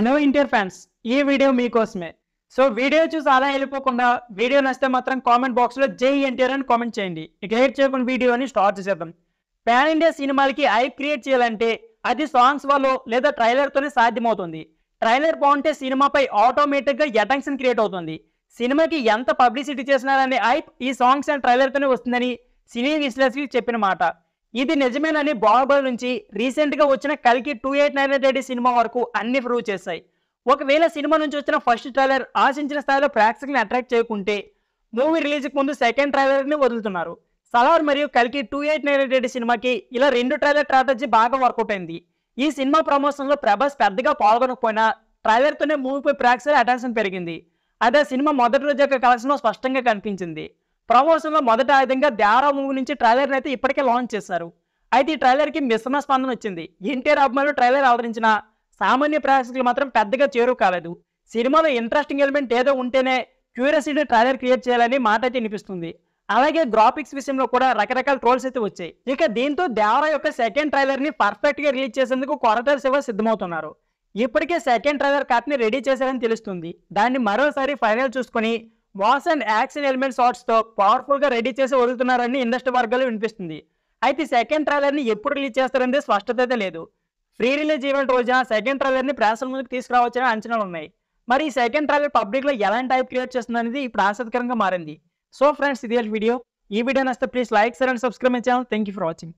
hello inter fans ఈ video మీకోసమే so video చూసి అలా వెళ్ళిపోకుండా వీడియో నచ్చితే మాత్రం కామెంట్ బాక్స్లో జై ఎన్టీఆర్ అని కామెంట్ చేయండి ఇక హెయిట్ చేయకుండా వీడియోని స్టార్ట్ చేసేద్దాం పాన్ ఇండియా సినిమాలకి హైప్ క్రియేట్ చేయాలంటే అది సాంగ్స్ వల్ల లేదా ట్రైలర్తోనే సాధ్యమవుతుంది ట్రైలర్ బాగుంటే సినిమాపై ఆటోమేటిక్గా అటెన్షన్ క్రియేట్ అవుతుంది సినిమాకి ఎంత పబ్లిసిటీ చేసినారనే ఐప్ ఈ సాంగ్స్ అండ్ ట్రైలర్తోనే వస్తుందని సినీ విశ్లేషకులు చెప్పిన మాట ఇది నిజమేనని బాహుబలి నుంచి రీసెంట్గా వచ్చిన కలికి two eight nine hundred cinema వరకు అన్ని ప్రూవ్ చేశాయి ఒకవేళ సినిమా నుంచి వచ్చిన ఫస్ట్ ట్రైలర్ ఆశించిన స్థాయిలో ప్రేక్షకులను అట్రాక్ట్ చేయకుంటే మూవీ రిలీజ్కి ముందు సెకండ్ ట్రైలర్ని వదులుతున్నారు సలార్ మరియు కలికి టూ ఎయిట్ నైన్ హండ్రెడ్ సినిమాకి ఇలా రెండు ట్రైలర్ స్ట్రాటజీ బాగా వర్కౌట్ అయింది ఈ సినిమా ప్రమోషన్లో ప్రభాస్ పెద్దగా పాల్గొనకపోయినా ట్రైలర్తోనే మూవీపై ప్రేక్షకుల అటెన్షన్ పెరిగింది అదే సినిమా మొదటి రోజు యొక్క కలెక్షన్లో స్పష్టంగా కనిపించింది ప్రమోషన్లో మొదట విధంగా దేవరా మూవీ నుంచి ట్రైలర్ని అయితే ఇప్పటికే లాంచ్ చేశారు అయితే ఈ ట్రైలర్కి మిశ్రమ స్పందన వచ్చింది ఎన్టీఆర్ అభిమానులు ట్రైలర్ ఆదరించిన సామాన్య ప్రేక్షకులు మాత్రం పెద్దగా చేరువు కాలేదు సినిమాలో ఇంట్రెస్టింగ్ ఎలిమెంట్ ఏదో ఉంటేనే క్యూరియాసిటీ ట్రైలర్ క్రియేట్ చేయాలని మాట అయితే వినిపిస్తుంది అలాగే గ్రాఫిక్స్ విషయంలో కూడా రకరకాల ట్రోల్స్ అయితే వచ్చాయి ఇక దీంతో దేవరా యొక్క సెకండ్ ట్రైలర్ని పర్ఫెక్ట్గా రిలీజ్ చేసేందుకు కొరట శివ సిద్ధమవుతున్నారు ఇప్పటికే సెకండ్ ట్రైలర్ కాట్ని రెడీ చేశారని తెలుస్తుంది దాన్ని మరోసారి ఫైనల్ చూసుకొని వాస్ అండ్ యాక్షన్ ఎలిమెంట్ షార్ట్స్తో పవర్ఫుల్గా రెడీ చేసి వదులుతున్నారని ఇండస్ట్రీ వర్గాలు వినిపిస్తుంది అయితే సెకండ్ ట్రైలర్ని ఎప్పుడు రిలీజ్ చేస్తారనేది స్పష్టత అయితే లేదు ఫ్రీ రిలీజ్ ఈవెంట్ రోజున సెకండ్ ట్రైలర్ని ప్రేసల ముందుకు తీసుకురావచ్చని అంచనాలు ఉన్నాయి మరి ఈ సెకండ్ ట్రైలర్ పబ్లిక్లో ఎలాంటి టైప్ క్రియేట్ చేస్తుంది అనేది ఇప్పుడు ఆసక్తికరంగా మారింది సో ఫ్రెండ్స్ ఇది వీడియో ఈ వీడియో నచ్చితే ప్లీజ్ లైక్ సరే and subscribe my channel thank you for watching